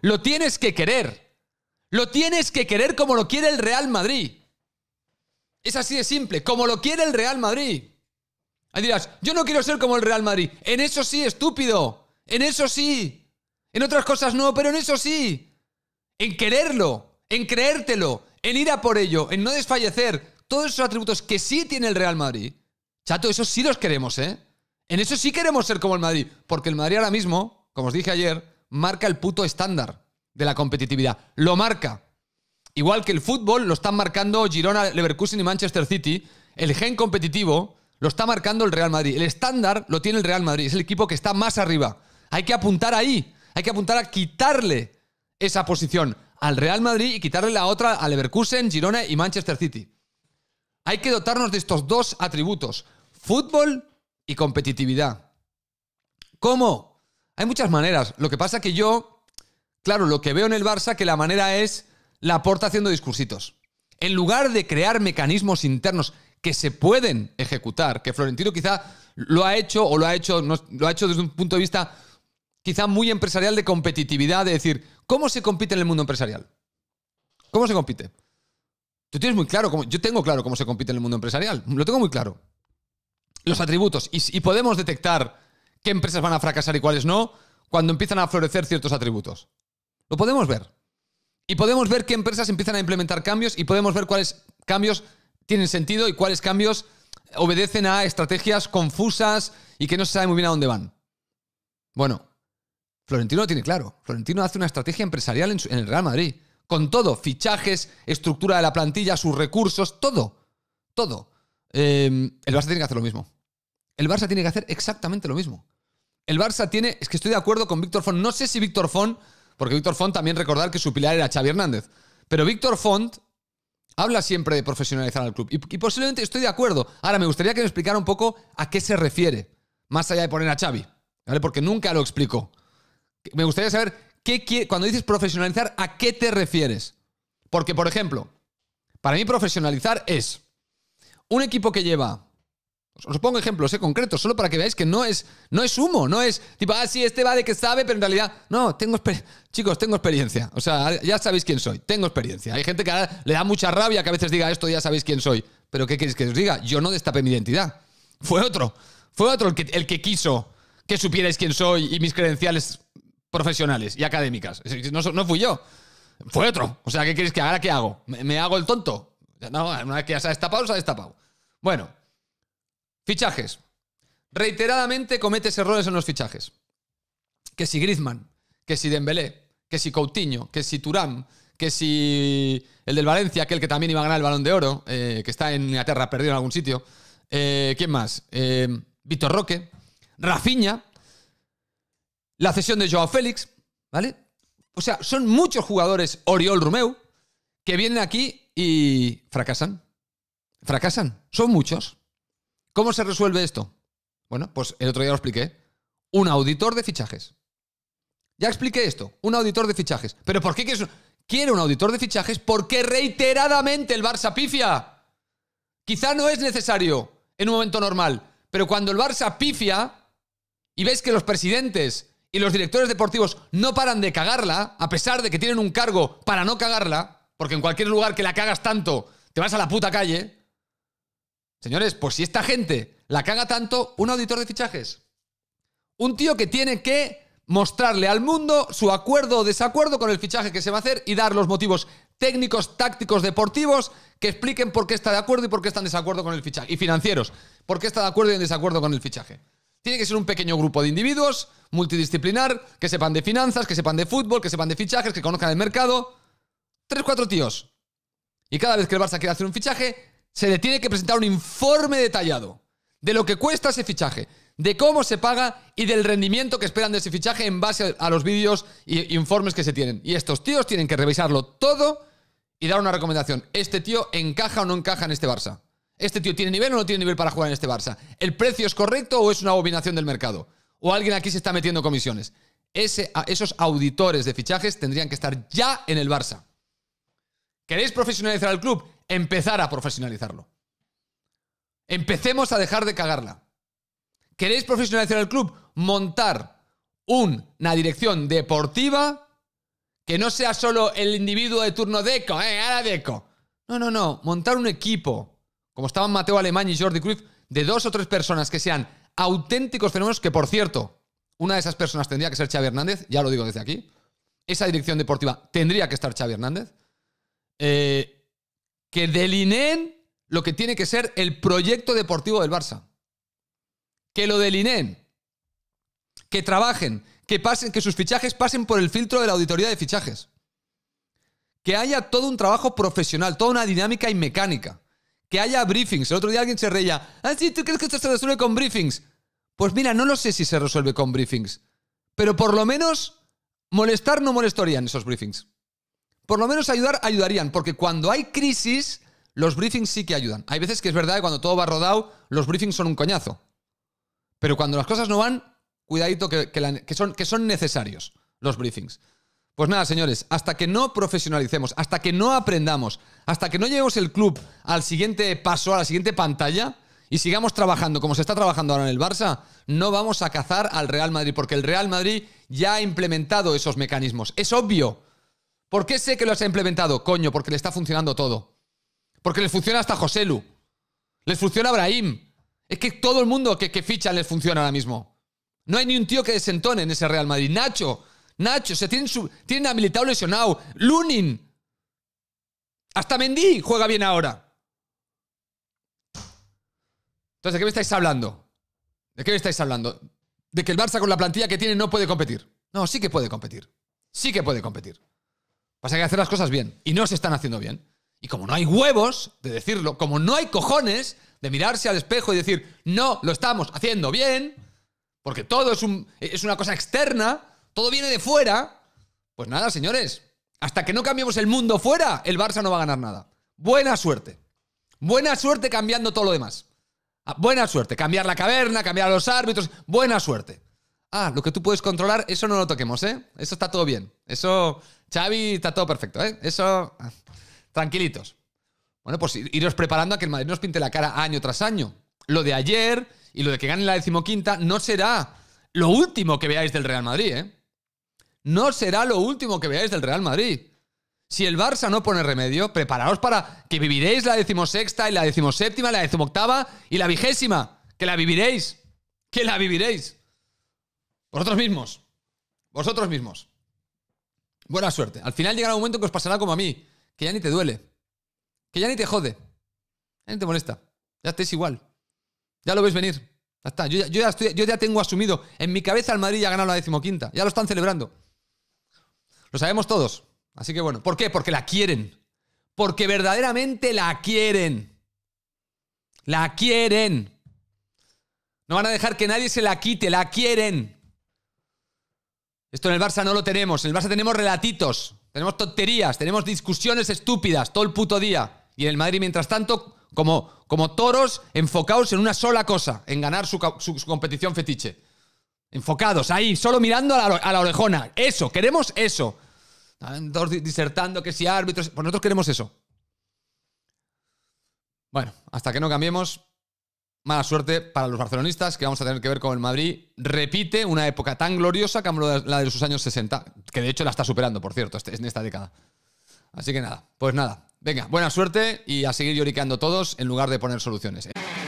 Lo tienes que querer. Lo tienes que querer como lo quiere el Real Madrid. Es así de simple, como lo quiere el Real Madrid. Ahí dirás, yo no quiero ser como el Real Madrid. En eso sí, estúpido. En eso sí. En otras cosas no, pero en eso sí. En quererlo, en creértelo, en ir a por ello, en no desfallecer. Todos esos atributos que sí tiene el Real Madrid. Chato, esos sí los queremos, ¿eh? En eso sí queremos ser como el Madrid. Porque el Madrid ahora mismo, como os dije ayer, marca el puto estándar de la competitividad. Lo marca. Igual que el fútbol lo están marcando Girona, Leverkusen y Manchester City, el gen competitivo lo está marcando el Real Madrid. El estándar lo tiene el Real Madrid, es el equipo que está más arriba. Hay que apuntar ahí, hay que apuntar a quitarle esa posición al Real Madrid y quitarle la otra a Leverkusen, Girona y Manchester City. Hay que dotarnos de estos dos atributos, fútbol y competitividad. ¿Cómo? Hay muchas maneras. Lo que pasa que yo, claro, lo que veo en el Barça que la manera es la porta haciendo discursitos. En lugar de crear mecanismos internos que se pueden ejecutar, que Florentino quizá lo ha hecho o lo ha hecho, lo ha hecho desde un punto de vista quizá muy empresarial de competitividad, de decir, ¿cómo se compite en el mundo empresarial? ¿Cómo se compite? Tú tienes muy claro, yo tengo claro cómo se compite en el mundo empresarial, lo tengo muy claro. Los atributos, y, y podemos detectar qué empresas van a fracasar y cuáles no, cuando empiezan a florecer ciertos atributos. Lo podemos ver. Y podemos ver qué empresas empiezan a implementar cambios y podemos ver cuáles cambios tienen sentido y cuáles cambios obedecen a estrategias confusas y que no se sabe muy bien a dónde van. Bueno, Florentino lo tiene claro. Florentino hace una estrategia empresarial en, el Real Madrid. Con todo, fichajes, estructura de la plantilla, sus recursos, todo. Todo. Eh, el Barça tiene que hacer lo mismo. El Barça tiene que hacer exactamente lo mismo el Barça tiene, es que estoy de acuerdo con Víctor Font, no sé si Víctor Font, porque Víctor Font también recordar que su pilar era Xavi Hernández, pero Víctor Font habla siempre de profesionalizar al club y, posiblemente estoy de acuerdo. Ahora, me gustaría que me explicara un poco a qué se refiere, más allá de poner a Xavi, ¿vale? Porque nunca lo explico. Me gustaría saber qué, cuando dices profesionalizar, ¿a qué te refieres? Porque, por ejemplo, para mí profesionalizar es un equipo que lleva os pongo ejemplos eh, concretos, solo para que veáis que no es, no es humo, no es tipo, ah, sí, este va de que sabe, pero en realidad, no, tengo chicos, tengo experiencia. O sea, ya sabéis quién soy, tengo experiencia. Hay gente que le da mucha rabia que a veces diga esto, ya sabéis quién soy. Pero ¿qué queréis que os diga? Yo no destapé mi identidad. Fue otro, fue otro el que, quiso que supierais quién soy y mis credenciales profesionales y académicas. No, no fui yo, fue otro. O sea, ¿qué queréis que haga? ¿Ahora qué hago? ¿Me, hago el tonto? No, una vez que ya se ha destapado, se ha destapado. Bueno. Fichajes. Reiteradamente cometes errores en los fichajes. Que si Griezmann, que si Dembélé, que si Coutinho, que si Turán, que si el del Valencia, aquel que también iba a ganar el Balón de Oro, eh, que está en Inglaterra perdido en algún sitio. Eh, ¿Quién más? Eh, Vitor Roque, Rafinha, la cesión de Joao Félix, ¿vale? O sea, son muchos jugadores Oriol Romeu que vienen aquí y fracasan. Fracasan. Son muchos. ¿Cómo se resuelve esto? Bueno, pues el otro día lo expliqué. Un auditor de fichajes. Ya expliqué esto, un auditor de fichajes. ¿Pero por qué ¿Quiere un... un auditor de fichajes? Porque reiteradamente el Barça pifia. Quizá no es necesario en un momento normal, pero cuando el Barça pifia y ves que los presidentes y los directores deportivos no paran de cagarla, a pesar de que tienen un cargo para no cagarla, porque en cualquier lugar que la cagas tanto, te vas a la puta calle, Señores, pues si esta gente la caga tanto, un auditor de fichajes. Un tío que tiene que mostrarle al mundo su acuerdo o desacuerdo con el fichaje que se va a hacer y dar los motivos técnicos, tácticos, deportivos que expliquen por qué está de acuerdo y por qué está en desacuerdo con el fichaje. Y financieros, por qué está de acuerdo y en desacuerdo con el fichaje. Tiene que ser un pequeño grupo de individuos, multidisciplinar, que sepan de finanzas, que sepan de fútbol, que sepan de fichajes, que conozcan el mercado. Tres, cuatro tíos. Y cada vez que el Barça quiere hacer un fichaje, se le tiene que presentar un informe detallado de lo que cuesta ese fichaje, de cómo se paga y del rendimiento que esperan de ese fichaje en base a los vídeos e informes que se tienen. Y estos tíos tienen que revisarlo todo y dar una recomendación. Este tío encaja o no encaja en este Barça. Este tío tiene nivel o no tiene nivel para jugar en este Barça. ¿El precio es correcto o es una abominación del mercado? ¿O alguien aquí se está metiendo comisiones? esos auditores de fichajes tendrían que estar ya en el Barça. ¿Queréis profesionalizar al club? empezar a profesionalizarlo. Empecemos a dejar de cagarla. ¿Queréis profesionalizar el club? Montar una dirección deportiva que no sea solo el individuo de turno Deco, eh, Deco. No, no, no. Montar un equipo, como estaban Mateo Alemán y Jordi Cruz de dos o tres personas que sean auténticos fenómenos, que por cierto, una de esas personas tendría que ser Xavi Hernández, ya lo digo desde aquí. Esa dirección deportiva tendría que estar Xavi Hernández. Eh, que delineen lo que tiene que ser el proyecto deportivo del Barça. Que lo delineen, que trabajen, que, pasen, que sus fichajes pasen por el filtro de la auditoría de fichajes. Que haya todo un trabajo profesional, toda una dinámica y mecánica. Que haya briefings. El otro día alguien se reía. Ah, ¿tú crees que esto se resuelve con briefings? Pues mira, no lo sé si se resuelve con briefings. Pero por lo menos molestar no molestarían esos briefings. Por lo menos ayudar, ayudarían, porque cuando hay crisis, los briefings sí que ayudan. Hay veces que es verdad que cuando todo va rodado, los briefings son un coñazo. Pero cuando las cosas no van, cuidadito que, son, que son necesarios los briefings. Pues nada, señores, hasta que no profesionalicemos, hasta que no aprendamos, hasta que no lleguemos el club al siguiente paso, a la siguiente pantalla, y sigamos trabajando como se está trabajando ahora en el Barça, no vamos a cazar al Real Madrid, porque el Real Madrid ya ha implementado esos mecanismos. Es obvio, ¿Por qué sé que lo has implementado? Coño, porque le está funcionando todo. Porque le funciona hasta Lu. Les funciona Abraham, Es que todo el mundo que, ficha les funciona ahora mismo. No hay ni un tío que desentone en ese Real Madrid. Nacho, Nacho, se tienen, su, tienen habilitado lesionado. Lunin. Hasta Mendy juega bien ahora. Entonces, ¿de qué me estáis hablando? ¿De qué me estáis hablando? De que el Barça con la plantilla que tiene no puede competir. No, sí que puede competir. Sí que puede competir. Pasa que que hacer las cosas bien. Y no se están haciendo bien. Y como no hay huevos de decirlo, como no hay cojones de mirarse al espejo y decir, no, lo estamos haciendo bien, porque todo es, es una cosa externa, todo viene de fuera, pues nada, señores, hasta que no cambiemos el mundo fuera, el Barça no va a ganar nada. Buena suerte. Buena suerte cambiando todo lo demás. Ah, buena suerte. Cambiar la caverna, cambiar a los árbitros. Buena suerte. Ah, lo que tú puedes controlar, eso no lo toquemos, ¿eh? Eso está todo bien. Eso, Xavi, está todo perfecto, ¿eh? Eso, ah, tranquilitos. Bueno, pues iros preparando a que el Madrid nos pinte la cara año tras año. Lo de ayer y lo de que gane la decimoquinta no será lo último que veáis del Real Madrid, ¿eh? No será lo último que veáis del Real Madrid. Si el Barça no pone remedio, preparaos para que viviréis la decimosexta y la decimoséptima, la decimoctava y la vigésima. Que la viviréis. Que la viviréis. Vosotros mismos. Vosotros mismos. Buena suerte. Al final llegará un momento que os pasará como a mí, que ya ni te duele, que ya ni te jode, ya ni te molesta, ya estés igual. Ya lo veis venir. Ya está. Yo, ya yo, ya tengo asumido. En mi cabeza el Madrid ya ha ganado la decimoquinta. Ya lo están celebrando. Lo sabemos todos. Así que bueno. ¿Por qué? Porque la quieren. Porque verdaderamente la quieren. La quieren. No van a dejar que nadie se la quite. La quieren. Esto en el Barça no lo tenemos. En el Barça tenemos relatitos, tenemos tonterías, tenemos discusiones estúpidas todo el puto día. Y en el Madrid, mientras tanto, como, como toros enfocados en una sola cosa, en ganar su, competición fetiche. Enfocados, ahí, solo mirando a la, a la orejona. Eso, queremos eso. Todos disertando que si árbitros. Pues nosotros queremos eso. Bueno, hasta que no cambiemos, Mala suerte para los barcelonistas que vamos a tener que ver con el Madrid. Repite una época tan gloriosa como la de sus años 60, que de hecho la está superando, por cierto, este, en esta década. Así que nada, pues nada. Venga, buena suerte y a seguir lloriqueando todos en lugar de poner soluciones. ¿eh?